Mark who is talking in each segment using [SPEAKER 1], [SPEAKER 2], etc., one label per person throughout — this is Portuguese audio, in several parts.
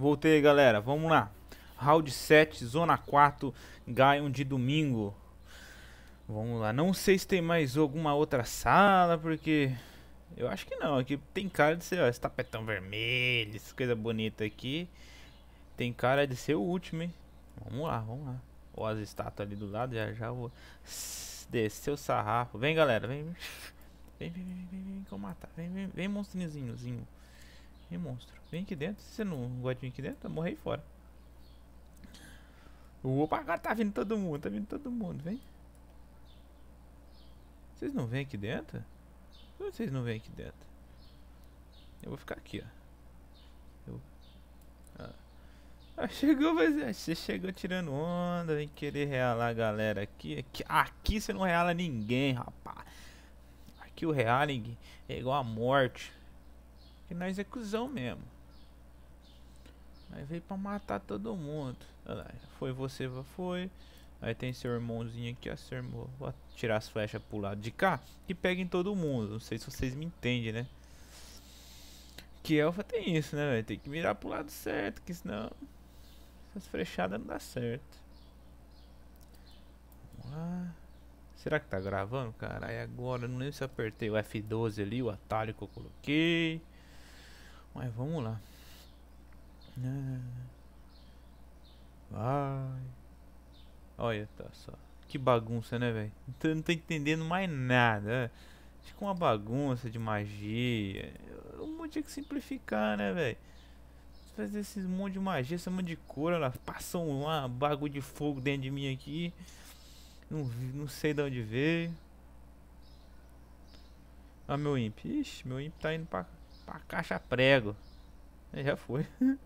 [SPEAKER 1] Voltei, galera. Vamos lá. Round 7, zona 4, Gaion de domingo. Vamos lá. Não sei se tem mais alguma outra sala, porque... Eu acho que não. Aqui tem cara de ser, ó, esse tapetão vermelho, essa coisa bonita aqui. Tem cara de ser o último, hein? Vamos lá, vamos lá. Ó as estátuas ali do lado, já já vou descer o sarrafo. Vem, galera, vem. Vem, vem, vem, vem, vem, vem vem, vem, vem, Vem, vem, vem, vem, vem, monstrinhozinhozinho e monstro. Vem aqui dentro. Se você não gosta de vir aqui dentro, eu morri fora. Opa, agora tá vindo todo mundo. Tá vindo todo mundo, vem. Vocês não vêm aqui dentro? Por que vocês não vêm aqui dentro? Eu vou ficar aqui, ó. Eu... Ah. Ah, chegou, mas é, você chegou tirando onda, vem querer realar a galera aqui. aqui. Aqui você não reala ninguém, rapaz. Aqui o realing é igual a morte. Que nós é mesmo. Aí veio pra matar todo mundo. Olha lá, foi você, foi. Aí tem seu irmãozinho aqui, ó. Seu irmão. Vou tirar as flechas pro lado de cá. e pega em todo mundo. Não sei se vocês me entendem, né? Que elfa tem isso, né, Tem que mirar pro lado certo, que senão. Essas flechadas não dá certo. Vamos lá. Será que tá gravando, cara? Aí agora, não lembro se eu apertei o F12 ali, o atalho que eu coloquei. Mas vamos lá. Né? Vai. Olha, tá só. Que bagunça, né, velho? Não, não tô entendendo mais nada. Fica uma bagunça de magia. Um monte tinha que simplificar, né, velho? Fazer esses monte de magia, esse monte de cura. ela um um bagulho de fogo dentro de mim aqui. Não, não sei de onde veio. Ah, meu imp. Ixi, meu imp tá indo pra Pra caixa prego. Aí já foi.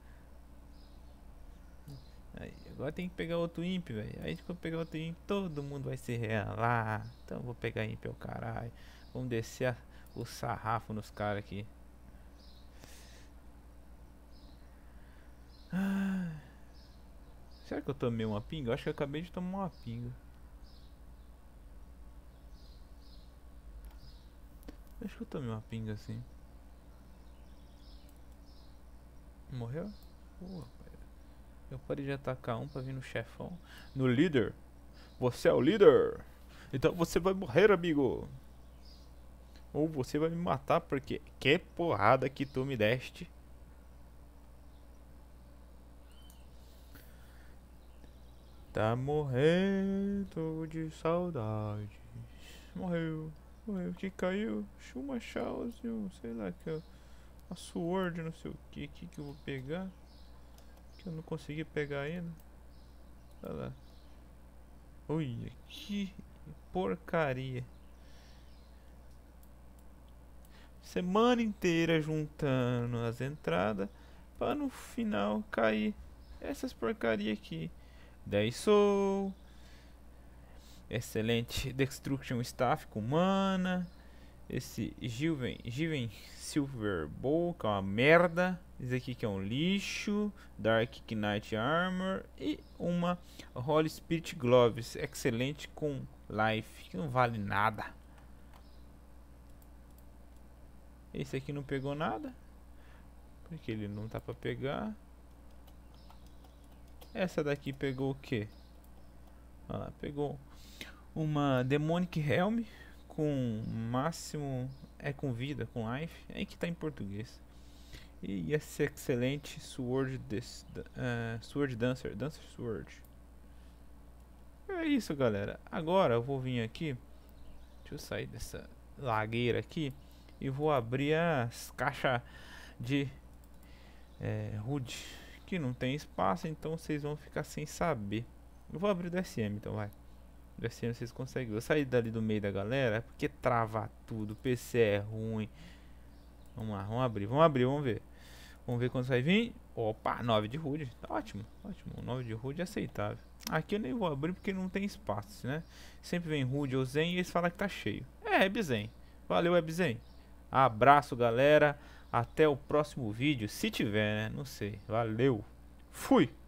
[SPEAKER 1] Aí, agora tem que pegar outro imp, velho. Aí quando tipo, pegar outro imp, todo mundo vai se relar. Então vou pegar imp, o caralho. Vamos descer a, o sarrafo nos caras aqui. será que eu tomei uma pinga? Eu acho que eu acabei de tomar uma pinga. Acho que eu tomei uma pinga assim. Morreu? eu parei de atacar um pra vir no chefão. No líder. Você é o líder. Então você vai morrer, amigo. Ou você vai me matar porque... Que porrada que tu me deste. Tá morrendo de saudades. Morreu. Morreu. Que caiu. Chuma Charles. Sei lá que... É. A Sword, não sei o que, que que eu vou pegar? Que eu não consegui pegar ainda. Olha lá. Olha, que porcaria. Semana inteira juntando as entradas para no final cair essas porcaria aqui. 10 Excelente Destruction Staff com mana. Esse Given, Gilven Silver Bowl, que é uma merda. Esse aqui que é um lixo. Dark Knight Armor. E uma Holy Spirit Gloves. Excelente com Life. Que não vale nada. Esse aqui não pegou nada. Porque ele não tá pra pegar. Essa daqui pegou o quê? Ah, pegou uma Demonic Helm com máximo é com vida, com life, é que está em português. E esse excelente Sword, des, uh, sword Dancer, Dancer Sword. É isso galera, agora eu vou vir aqui, deixa eu sair dessa lagueira aqui e vou abrir as caixas de é, que não tem espaço, então vocês vão ficar sem saber. Eu vou abrir o DSM então vai se vocês conseguem. Eu saí dali do meio da galera é porque trava tudo. O PC é ruim. Vamos lá, vamos abrir, vamos abrir, vamos ver. Vamos ver quando vai vir. Opa, 9 de Rude, Tá ótimo, ótimo. 9 de Rude é aceitável. Aqui eu nem vou abrir porque não tem espaço, né? Sempre vem Rude, ou Zen e eles falam que tá cheio. É, WebZen. Valeu, WebZen. Abraço, galera. Até o próximo vídeo, se tiver, né? Não sei. Valeu. Fui.